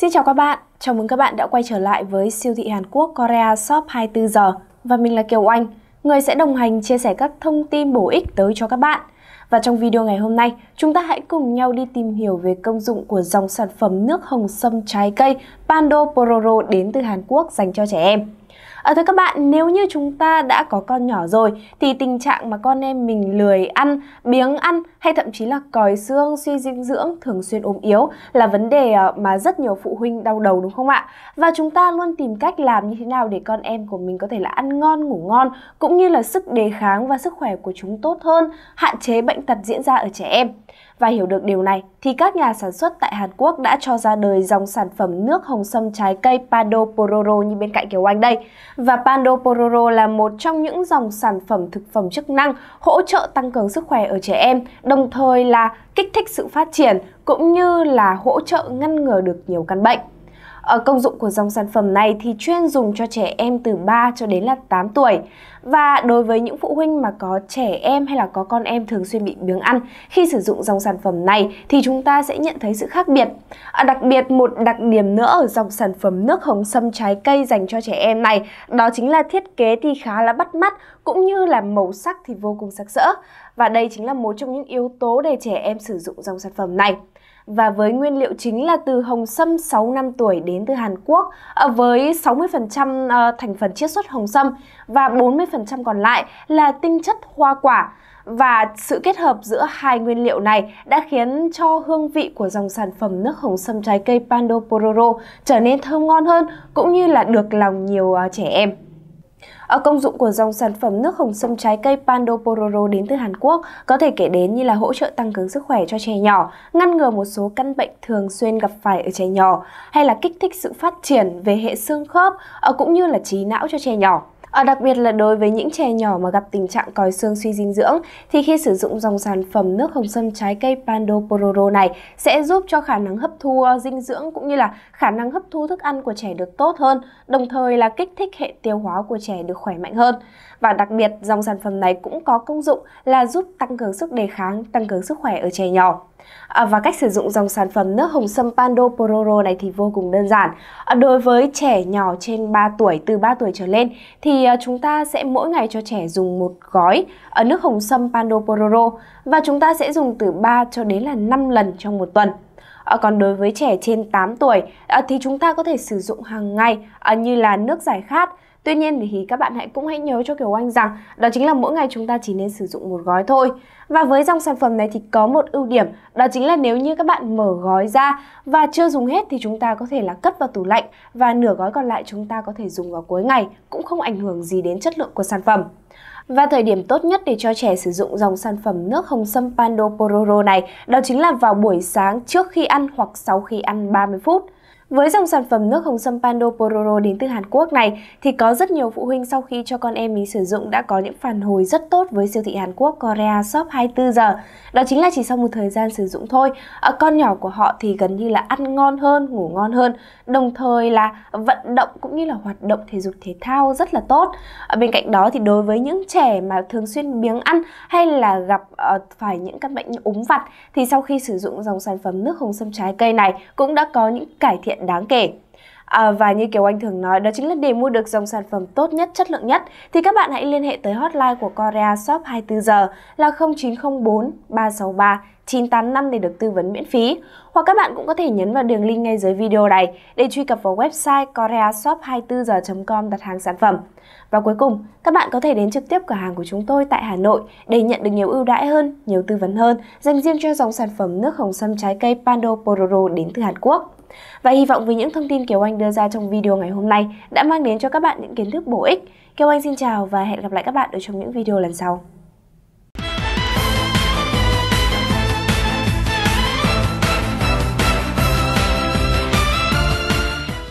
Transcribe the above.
Xin chào các bạn, chào mừng các bạn đã quay trở lại với siêu thị Hàn Quốc Korea Shop 24 giờ và mình là Kiều Anh, người sẽ đồng hành chia sẻ các thông tin bổ ích tới cho các bạn. Và trong video ngày hôm nay, chúng ta hãy cùng nhau đi tìm hiểu về công dụng của dòng sản phẩm nước hồng sâm trái cây Pando Pororo đến từ Hàn Quốc dành cho trẻ em à, thưa các bạn nếu như chúng ta đã có con nhỏ rồi thì tình trạng mà con em mình lười ăn biếng ăn hay thậm chí là còi xương suy dinh dưỡng thường xuyên ốm yếu là vấn đề ờ, mà rất nhiều phụ huynh đau đầu đúng không ạ và chúng ta luôn tìm cách làm như thế nào để con em của mình có thể là ăn ngon ngủ ngon cũng như là sức đề kháng và sức khỏe của chúng tốt hơn hạn chế bệnh tật diễn ra ở trẻ em và hiểu được điều này thì các nhà sản xuất tại Hàn Quốc đã cho ra đời dòng sản phẩm nước hồng sâm trái cây Pando Pororo như bên cạnh Kiều Anh đây. Và Pando Pororo là một trong những dòng sản phẩm thực phẩm chức năng hỗ trợ tăng cường sức khỏe ở trẻ em, đồng thời là kích thích sự phát triển cũng như là hỗ trợ ngăn ngừa được nhiều căn bệnh. Ở công dụng của dòng sản phẩm này thì chuyên dùng cho trẻ em từ 3 cho đến là 8 tuổi. Và đối với những phụ huynh mà có trẻ em hay là có con em thường xuyên bị biếng ăn, khi sử dụng dòng sản phẩm này thì chúng ta sẽ nhận thấy sự khác biệt. À, đặc biệt một đặc điểm nữa ở dòng sản phẩm nước hồng sâm trái cây dành cho trẻ em này đó chính là thiết kế thì khá là bắt mắt cũng như là màu sắc thì vô cùng sặc sỡ. Và đây chính là một trong những yếu tố để trẻ em sử dụng dòng sản phẩm này và với nguyên liệu chính là từ hồng sâm 6 năm tuổi đến từ Hàn Quốc ờ, với 60% ờ, thành phần chiết xuất hồng sâm và 40% còn lại là tinh chất hoa quả và sự kết hợp giữa hai nguyên liệu này đã khiến cho hương vị của dòng sản phẩm nước hồng sâm trái cây Pando Pororo trở nên thơm ngon hơn cũng như là được lòng nhiều ờ, trẻ em ở ờ, Công dụng của dòng sản phẩm nước hồng sâm trái cây Pando Pororo đến từ Hàn Quốc có thể kể đến như là hỗ trợ tăng cường sức khỏe cho trẻ nhỏ, ngăn ngừa một số căn bệnh thường xuyên gặp phải ở trẻ nhỏ hay là kích thích sự phát triển về hệ xương khớp ờ, cũng như là trí não cho trẻ nhỏ. Ở ờ, đặc biệt là đối với những trẻ nhỏ mà gặp tình trạng còi xương suy dinh dưỡng thì khi sử dụng dòng sản phẩm nước hồng sâm trái cây Pando Pororo này sẽ giúp cho khả năng hấp thu ờ, dinh dưỡng cũng như là khả năng hấp thu thức ăn của trẻ được tốt hơn, đồng thời là kích thích hệ tiêu hóa của trẻ được khỏe mạnh hơn. Và đặc biệt dòng sản phẩm này cũng có công dụng là giúp tăng cường sức đề kháng, tăng cường sức khỏe ở trẻ nhỏ. À, và cách sử dụng dòng sản phẩm nước hồng sâm Pando Pororo này thì vô cùng đơn giản. À, đối với trẻ nhỏ trên 3 tuổi, từ 3 tuổi trở lên thì thì ờ, chúng ta sẽ mỗi ngày cho trẻ dùng một gói ở nước hồng sâm Pando Pororo và chúng ta sẽ dùng từ 3 cho đến là 5 lần trong một tuần. Ờ, còn đối với trẻ trên 8 tuổi ờ, thì chúng ta có thể sử dụng hàng ngày ờ, như là nước giải khát. Tuy nhiên thì các bạn hãy cũng hãy nhớ cho Kiều Anh rằng đó chính là mỗi ngày chúng ta chỉ nên sử dụng một gói thôi. Và với dòng sản phẩm này thì có một ưu điểm đó chính là nếu như các bạn mở gói ra và chưa dùng hết thì chúng ta có thể là cất vào tủ lạnh và nửa gói còn lại chúng ta có thể dùng vào cuối ngày cũng không ảnh hưởng gì đến chất lượng của sản phẩm. Và thời điểm tốt nhất để cho trẻ sử dụng dòng sản phẩm nước hồng sâm Pando Pororo này đó chính là vào buổi sáng trước khi ăn hoặc sau khi ăn 30 phút. Với dòng sản phẩm nước hồng sâm Pando Pororo đến từ Hàn Quốc này thì có rất nhiều phụ huynh sau khi cho con em mình sử dụng đã có những phản hồi rất tốt với siêu thị Hàn Quốc Korea Shop 24 giờ. Đó chính là chỉ sau một thời gian sử dụng thôi, con nhỏ của họ thì gần như là ăn ngon hơn, ngủ ngon hơn, đồng thời là vận động cũng như là hoạt động thể dục thể thao rất là tốt. Bên cạnh đó thì đối với những trẻ mà thường xuyên biếng ăn hay là gặp ờ, phải những căn bệnh ốm vặt thì sau khi sử dụng dòng sản phẩm nước hồng sâm trái cây này cũng đã có những cải thiện hiện đáng kể. À, và như kiểu Anh thường nói, đó chính là để mua được dòng sản phẩm tốt nhất, chất lượng nhất thì các bạn hãy liên hệ tới hotline của Korea Shop 24 giờ là 0904 363 985 để được tư vấn miễn phí. Hoặc các bạn cũng có thể nhấn vào đường link ngay dưới video này để truy cập vào website koreashop24h.com đặt hàng sản phẩm. Và cuối cùng, các bạn có thể đến trực tiếp cửa hàng của chúng tôi tại Hà Nội để nhận được nhiều ưu đãi hơn, nhiều tư vấn hơn dành riêng cho dòng sản phẩm nước hồng sâm trái cây Pando Pororo đến từ Hàn Quốc. Và hy vọng với những thông tin Kiều Anh đưa ra trong video ngày hôm nay đã mang đến cho các bạn những kiến thức bổ ích. Kiều Anh xin chào và hẹn gặp lại các bạn ở trong những video lần sau.